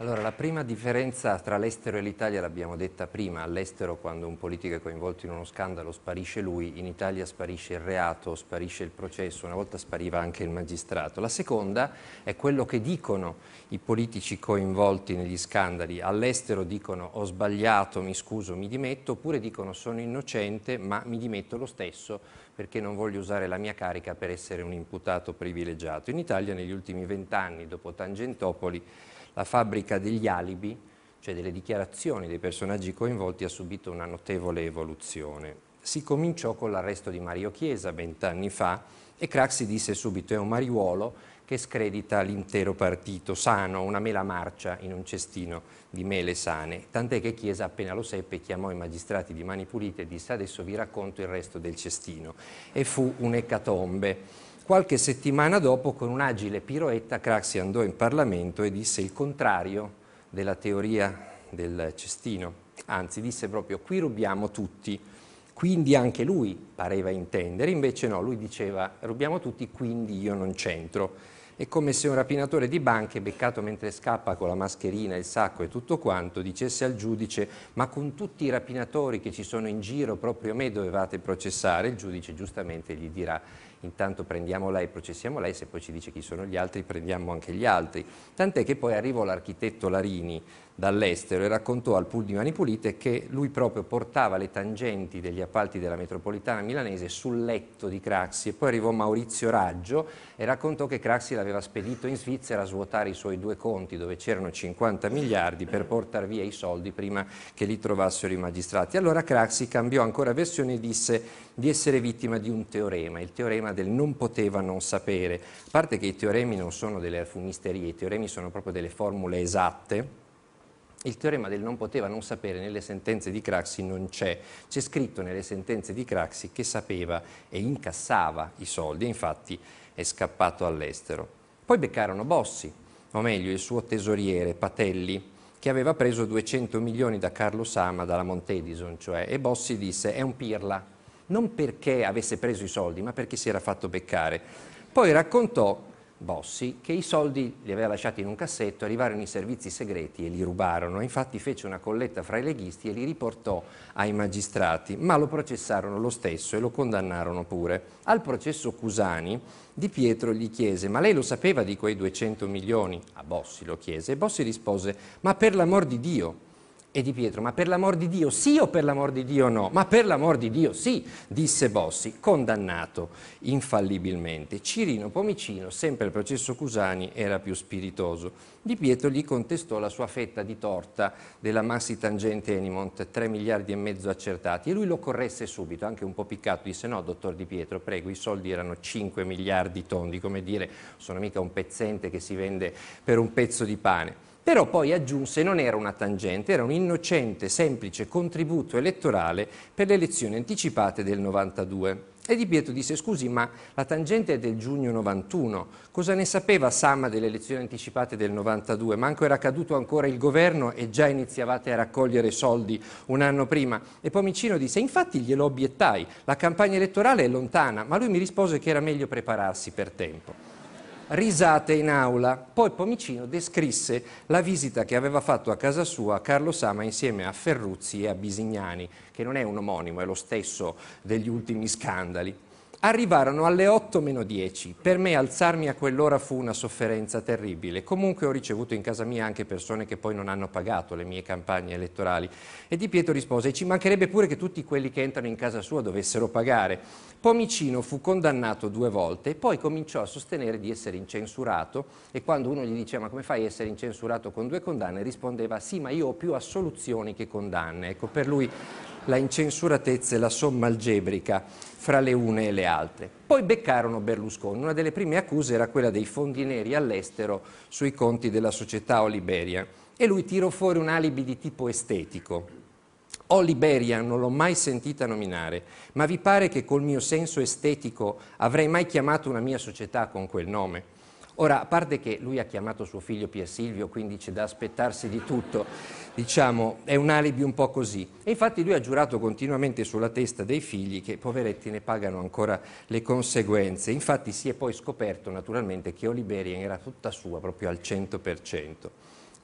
Allora, la prima differenza tra l'estero e l'Italia l'abbiamo detta prima, all'estero quando un politico è coinvolto in uno scandalo sparisce lui, in Italia sparisce il reato, sparisce il processo, una volta spariva anche il magistrato. La seconda è quello che dicono i politici coinvolti negli scandali, all'estero dicono ho sbagliato, mi scuso, mi dimetto, oppure dicono sono innocente ma mi dimetto lo stesso perché non voglio usare la mia carica per essere un imputato privilegiato. In Italia negli ultimi vent'anni, dopo Tangentopoli, la fabbrica degli alibi, cioè delle dichiarazioni dei personaggi coinvolti, ha subito una notevole evoluzione. Si cominciò con l'arresto di Mario Chiesa vent'anni fa e Craxi disse subito è un mariuolo che scredita l'intero partito, sano, una mela marcia in un cestino di mele sane, tant'è che Chiesa appena lo seppe chiamò i magistrati di Mani Pulite e disse adesso vi racconto il resto del cestino e fu un'ecatombe Qualche settimana dopo, con un'agile piroetta, Craxi andò in Parlamento e disse il contrario della teoria del cestino. Anzi, disse proprio qui rubiamo tutti, quindi anche lui pareva intendere, invece no, lui diceva rubiamo tutti, quindi io non c'entro. È come se un rapinatore di banche, beccato mentre scappa con la mascherina, il sacco e tutto quanto, dicesse al giudice ma con tutti i rapinatori che ci sono in giro, proprio me dovevate processare, il giudice giustamente gli dirà intanto prendiamo lei, processiamo lei, se poi ci dice chi sono gli altri prendiamo anche gli altri. Tant'è che poi arrivò l'architetto Larini dall'estero e raccontò al pool di Mani Pulite che lui proprio portava le tangenti degli appalti della metropolitana milanese sul letto di Craxi e poi arrivò Maurizio Raggio e raccontò che Craxi l'aveva spedito in Svizzera a svuotare i suoi due conti dove c'erano 50 miliardi per portare via i soldi prima che li trovassero i magistrati. Allora Craxi cambiò ancora versione e disse di essere vittima di un teorema, il teorema zona del non poteva non sapere, a parte che i teoremi non sono delle fumisterie, i teoremi sono proprio delle formule esatte, il teorema del non poteva non sapere nelle sentenze di Craxi non c'è, c'è scritto nelle sentenze di Craxi che sapeva e incassava i soldi, infatti è scappato all'estero. Poi beccarono Bossi, o meglio il suo tesoriere Patelli, che aveva preso 200 milioni da Carlo Sama, dalla Montedison, cioè, e Bossi disse è un pirla, non perché avesse preso i soldi, ma perché si era fatto beccare. Poi raccontò Bossi che i soldi li aveva lasciati in un cassetto, arrivarono i servizi segreti e li rubarono, infatti fece una colletta fra i leghisti e li riportò ai magistrati, ma lo processarono lo stesso e lo condannarono pure. Al processo Cusani Di Pietro gli chiese ma lei lo sapeva di quei 200 milioni? A Bossi lo chiese e Bossi rispose ma per l'amor di Dio e Di Pietro, ma per l'amor di Dio sì o per l'amor di Dio no? Ma per l'amor di Dio sì, disse Bossi, condannato infallibilmente. Cirino Pomicino, sempre il processo Cusani, era più spiritoso. Di Pietro gli contestò la sua fetta di torta della Massi Tangente Enimont, 3 miliardi e mezzo accertati, e lui lo corresse subito, anche un po' piccato, disse no, dottor Di Pietro, prego, i soldi erano 5 miliardi tondi, come dire, sono mica un pezzente che si vende per un pezzo di pane. Però poi aggiunse non era una tangente, era un innocente, semplice contributo elettorale per le elezioni anticipate del 92. E Di Pietro disse scusi ma la tangente è del giugno 91, cosa ne sapeva Sama delle elezioni anticipate del 92? Manco era caduto ancora il governo e già iniziavate a raccogliere soldi un anno prima. E Pomicino disse infatti glielo obiettai, la campagna elettorale è lontana, ma lui mi rispose che era meglio prepararsi per tempo risate in aula. Poi Pomicino descrisse la visita che aveva fatto a casa sua Carlo Sama insieme a Ferruzzi e a Bisignani, che non è un omonimo, è lo stesso degli ultimi scandali. Arrivarono alle 8 meno 10. Per me alzarmi a quell'ora fu una sofferenza terribile. Comunque ho ricevuto in casa mia anche persone che poi non hanno pagato le mie campagne elettorali. E Di Pietro rispose, ci mancherebbe pure che tutti quelli che entrano in casa sua dovessero pagare. Pomicino fu condannato due volte e poi cominciò a sostenere di essere incensurato e quando uno gli diceva ma come fai a essere incensurato con due condanne rispondeva sì ma io ho più assoluzioni che condanne. Ecco, per lui la incensuratezza e la somma algebrica fra le une e le altre. Poi beccarono Berlusconi. Una delle prime accuse era quella dei fondi neri all'estero sui conti della società Oliberia. E lui tirò fuori un alibi di tipo estetico. Oliberia non l'ho mai sentita nominare, ma vi pare che col mio senso estetico avrei mai chiamato una mia società con quel nome? Ora, a parte che lui ha chiamato suo figlio Pier Silvio, quindi c'è da aspettarsi di tutto, diciamo, è un alibi un po' così. E infatti lui ha giurato continuamente sulla testa dei figli che poveretti ne pagano ancora le conseguenze. Infatti si è poi scoperto naturalmente che Oliveri era tutta sua, proprio al 100%.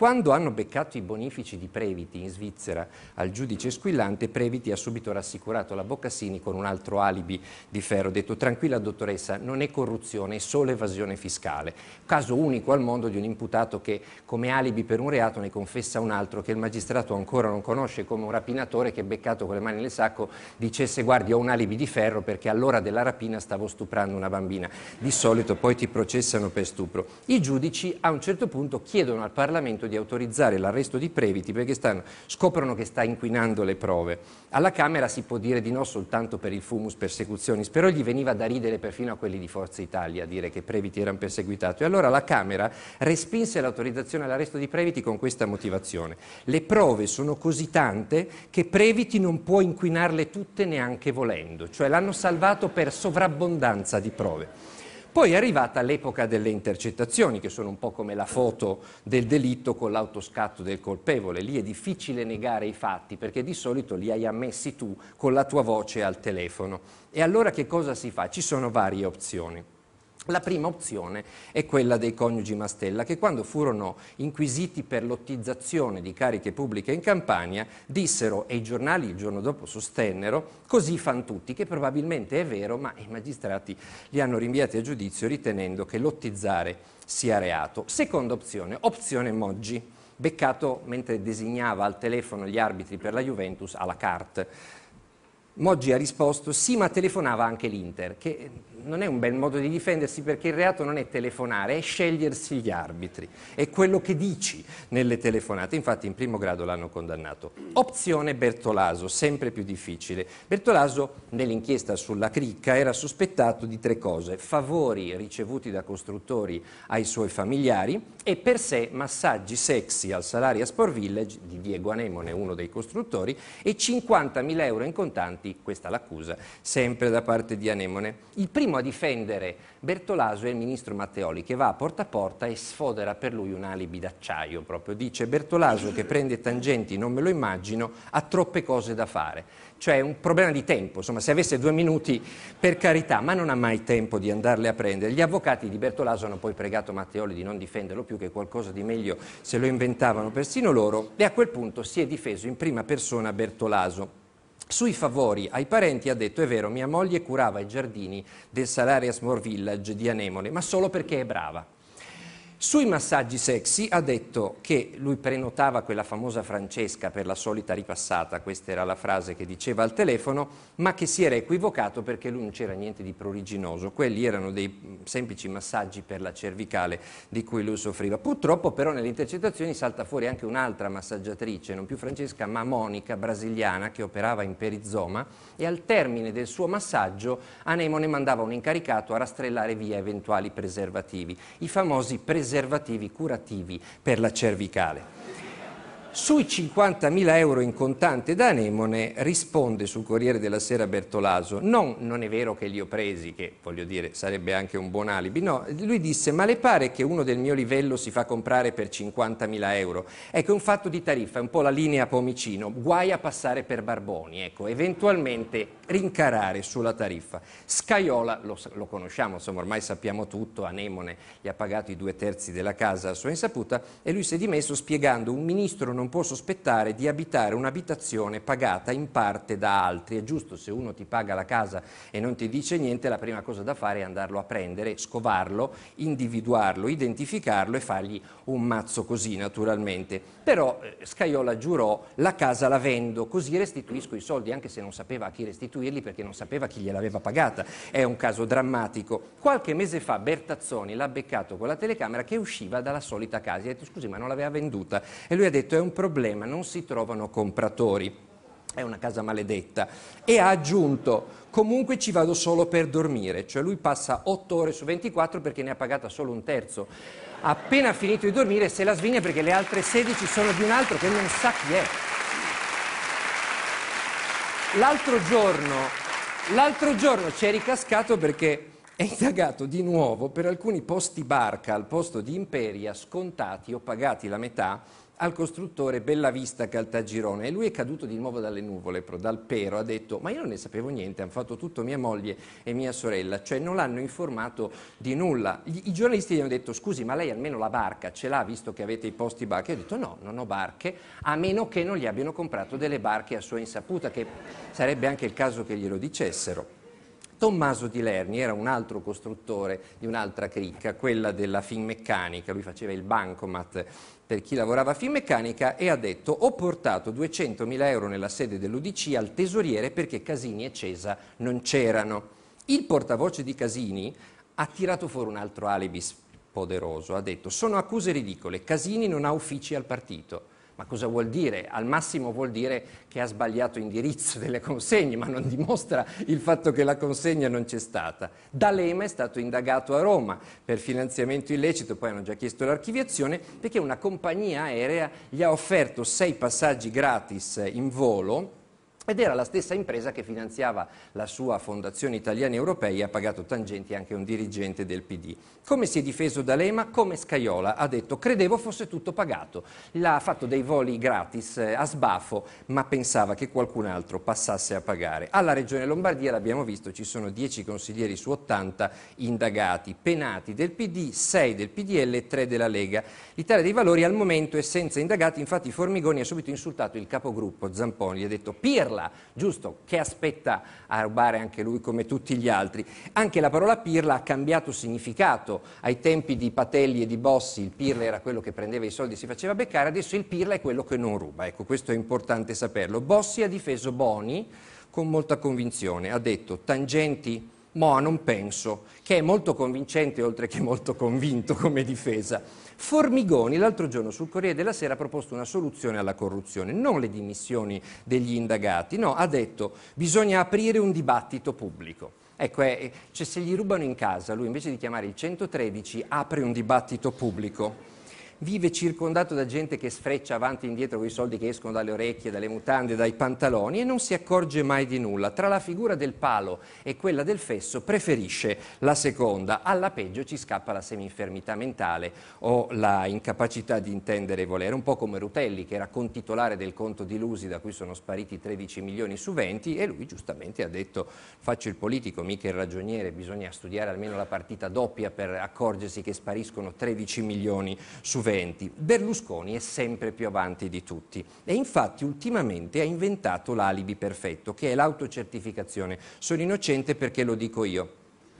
Quando hanno beccato i bonifici di Previti in Svizzera al giudice squillante, Previti ha subito rassicurato la Boccassini con un altro alibi di ferro. Ha detto tranquilla dottoressa, non è corruzione, è solo evasione fiscale. Caso unico al mondo di un imputato che come alibi per un reato ne confessa un altro che il magistrato ancora non conosce come un rapinatore che beccato con le mani nel sacco dicesse guardi ho un alibi di ferro perché all'ora della rapina stavo stuprando una bambina. Di solito poi ti processano per stupro. I giudici a un certo punto chiedono al Parlamento di autorizzare l'arresto di Previti perché stanno, scoprono che sta inquinando le prove. Alla Camera si può dire di no soltanto per il fumus persecutionis, però gli veniva da ridere perfino a quelli di Forza Italia a dire che Previti era un perseguitato. E allora la Camera respinse l'autorizzazione all'arresto di Previti con questa motivazione. Le prove sono così tante che Previti non può inquinarle tutte neanche volendo, cioè l'hanno salvato per sovrabbondanza di prove. Poi è arrivata l'epoca delle intercettazioni, che sono un po' come la foto del delitto con l'autoscatto del colpevole. Lì è difficile negare i fatti, perché di solito li hai ammessi tu con la tua voce al telefono. E allora che cosa si fa? Ci sono varie opzioni. La prima opzione è quella dei coniugi Mastella che quando furono inquisiti per lottizzazione di cariche pubbliche in Campania dissero e i giornali il giorno dopo sostennero così fan tutti che probabilmente è vero ma i magistrati li hanno rinviati a giudizio ritenendo che lottizzare sia reato. Seconda opzione, opzione Moggi, beccato mentre designava al telefono gli arbitri per la Juventus alla carte. Moggi ha risposto sì ma telefonava anche l'Inter che non è un bel modo di difendersi perché il reato non è telefonare, è scegliersi gli arbitri, è quello che dici nelle telefonate. Infatti in primo grado l'hanno condannato. Opzione Bertolaso, sempre più difficile. Bertolaso nell'inchiesta sulla cricca era sospettato di tre cose, favori ricevuti da costruttori ai suoi familiari e per sé massaggi sexy al Salaria Sport Village di Diego Anemone, uno dei costruttori, e 50.000 euro in contanti, questa l'accusa, sempre da parte di Anemone. Il primo primo a difendere Bertolaso è il ministro Matteoli che va a porta a porta e sfodera per lui un alibi d'acciaio proprio. Dice Bertolaso che prende tangenti, non me lo immagino, ha troppe cose da fare. Cioè è un problema di tempo, insomma se avesse due minuti per carità, ma non ha mai tempo di andarle a prendere. Gli avvocati di Bertolaso hanno poi pregato Matteoli di non difenderlo più, che qualcosa di meglio se lo inventavano persino loro e a quel punto si è difeso in prima persona Bertolaso. Sui favori ai parenti ha detto, è vero, mia moglie curava i giardini del Salarias More Village di Anemone, ma solo perché è brava. Sui massaggi sexy ha detto che lui prenotava quella famosa Francesca per la solita ripassata, questa era la frase che diceva al telefono, ma che si era equivocato perché lui non c'era niente di pruriginoso, quelli erano dei mm, semplici massaggi per la cervicale di cui lui soffriva. Purtroppo però nelle intercettazioni salta fuori anche un'altra massaggiatrice, non più Francesca, ma Monica, brasiliana, che operava in perizoma e al termine del suo massaggio Anemone mandava un incaricato a rastrellare via eventuali preservativi, i famosi preservativi preservativi curativi per la cervicale. Sui 50.000 euro in contante da Anemone risponde sul Corriere della Sera Bertolaso, non, non è vero che li ho presi, che voglio dire sarebbe anche un buon alibi, no, lui disse ma le pare che uno del mio livello si fa comprare per 50.000 euro? Ecco, è un fatto di tariffa, è un po' la linea Pomicino, guai a passare per Barboni, ecco, eventualmente rincarare sulla tariffa. Scaiola, lo, lo conosciamo, insomma, ormai sappiamo tutto, Anemone gli ha pagato i due terzi della casa a sua insaputa e lui si è dimesso spiegando un ministro non può sospettare di abitare un'abitazione pagata in parte da altri. È giusto, se uno ti paga la casa e non ti dice niente, la prima cosa da fare è andarlo a prendere, scovarlo, individuarlo, identificarlo e fargli un mazzo così naturalmente. Però eh, Scaiola giurò la casa la vendo, così restituisco i soldi, anche se non sapeva a chi restituire restituirli perché non sapeva chi gliel'aveva pagata. È un caso drammatico. Qualche mese fa Bertazzoni l'ha beccato con la telecamera che usciva dalla solita casa. E ha detto scusi ma non l'aveva venduta. E lui ha detto è un problema, non si trovano compratori è una casa maledetta e ha aggiunto comunque ci vado solo per dormire, cioè lui passa 8 ore su 24 perché ne ha pagata solo un terzo. Appena finito di dormire se la sveglia perché le altre 16 sono di un altro che non sa chi è. L'altro giorno, l'altro giorno ci è ricascato perché è indagato di nuovo per alcuni posti barca al posto di Imperia scontati o pagati la metà al costruttore Bellavista Caltagirone e lui è caduto di nuovo dalle nuvole, dal pero, ha detto ma io non ne sapevo niente, hanno fatto tutto mia moglie e mia sorella, cioè non l'hanno informato di nulla. I, giornalisti gli hanno detto scusi ma lei almeno la barca ce l'ha visto che avete i posti barche? Io ho detto no, non ho barche, a meno che non gli abbiano comprato delle barche a sua insaputa, che sarebbe anche il caso che glielo dicessero. Tommaso di Lerni era un altro costruttore di un'altra cricca, quella della Finmeccanica, lui faceva il bancomat per chi lavorava a Finmeccanica e ha detto ho portato 200.000 euro nella sede dell'Udc al tesoriere perché Casini e Cesa non c'erano. Il portavoce di Casini ha tirato fuori un altro alibi poderoso, ha detto sono accuse ridicole, Casini non ha uffici al partito. Ma cosa vuol dire? Al massimo vuol dire che ha sbagliato indirizzo delle consegne, ma non dimostra il fatto che la consegna non c'è stata. D'Alema è stato indagato a Roma per finanziamento illecito, poi hanno già chiesto l'archiviazione, perché una compagnia aerea gli ha offerto sei passaggi gratis in volo ed era la stessa impresa che finanziava la sua Fondazione Italiani Europei e ha pagato tangenti anche un dirigente del PD. Come si è difeso D'Alema? Come Scaiola ha detto, credevo fosse tutto pagato. L'ha fatto dei voli gratis eh, a sbafo, ma pensava che qualcun altro passasse a pagare. Alla Regione Lombardia, l'abbiamo visto, ci sono 10 consiglieri su 80 indagati, penati del PD, 6 del PDL e 3 della Lega. L'Italia dei Valori al momento è senza indagati, infatti Formigoni ha subito insultato il capogruppo Zamponi, gli ha detto Pirla pirla, giusto, che aspetta a rubare anche lui come tutti gli altri. Anche la parola pirla ha cambiato significato. Ai tempi di Patelli e di Bossi il pirla era quello che prendeva i soldi e si faceva beccare, adesso il pirla è quello che non ruba. Ecco, questo è importante saperlo. Bossi ha difeso Boni con molta convinzione, ha detto tangenti Mo non penso, che è molto convincente oltre che molto convinto come difesa. Formigoni l'altro giorno sul Corriere della Sera ha proposto una soluzione alla corruzione, non le dimissioni degli indagati, no, ha detto bisogna aprire un dibattito pubblico. Ecco, eh, cioè se gli rubano in casa, lui invece di chiamare il 113 apre un dibattito pubblico vive circondato da gente che sfreccia avanti e indietro con i soldi che escono dalle orecchie, dalle mutande, dai pantaloni e non si accorge mai di nulla. Tra la figura del palo e quella del fesso preferisce la seconda. Alla peggio ci scappa la seminfermità mentale o la incapacità di intendere e volere, un po' come Rutelli che era contitolare del conto di Lusi da cui sono spariti 13 milioni su 20 e lui giustamente ha detto faccio il politico, mica il ragioniere, bisogna studiare almeno la partita doppia per accorgersi che spariscono 13 milioni su 20 interventi. Berlusconi è sempre più avanti di tutti e infatti ultimamente ha inventato l'alibi perfetto, che è l'autocertificazione. Sono innocente perché lo dico io.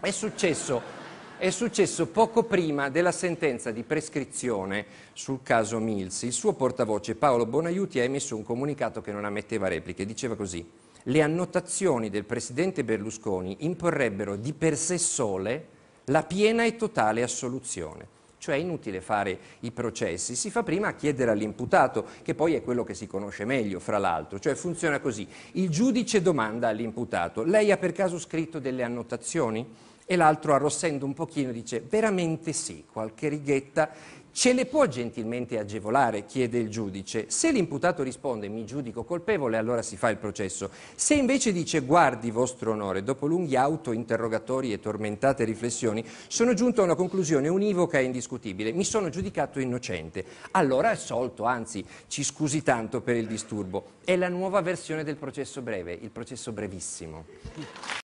È successo è successo poco prima della sentenza di prescrizione sul caso Mills. Il suo portavoce Paolo Bonaiuti ha emesso un comunicato che non ammetteva repliche. Diceva così: Le annotazioni del presidente Berlusconi imporrebbero di per sé sole la piena e totale assoluzione. Cioè è inutile fare i processi, si fa prima a chiedere all'imputato, che poi è quello che si conosce meglio, fra l'altro. Cioè funziona così, il giudice domanda all'imputato, lei ha per caso scritto delle annotazioni? e l'altro arrossendo un pochino dice veramente sì, qualche righetta Ce le può gentilmente agevolare, chiede il giudice. Se l'imputato risponde mi giudico colpevole, allora si fa il processo. Se invece dice guardi vostro onore, dopo lunghi autointerrogatori e tormentate riflessioni, sono giunto a una conclusione univoca e indiscutibile. Mi sono giudicato innocente. Allora è solto, anzi ci scusi tanto per il disturbo. È la nuova versione del processo breve, il processo brevissimo.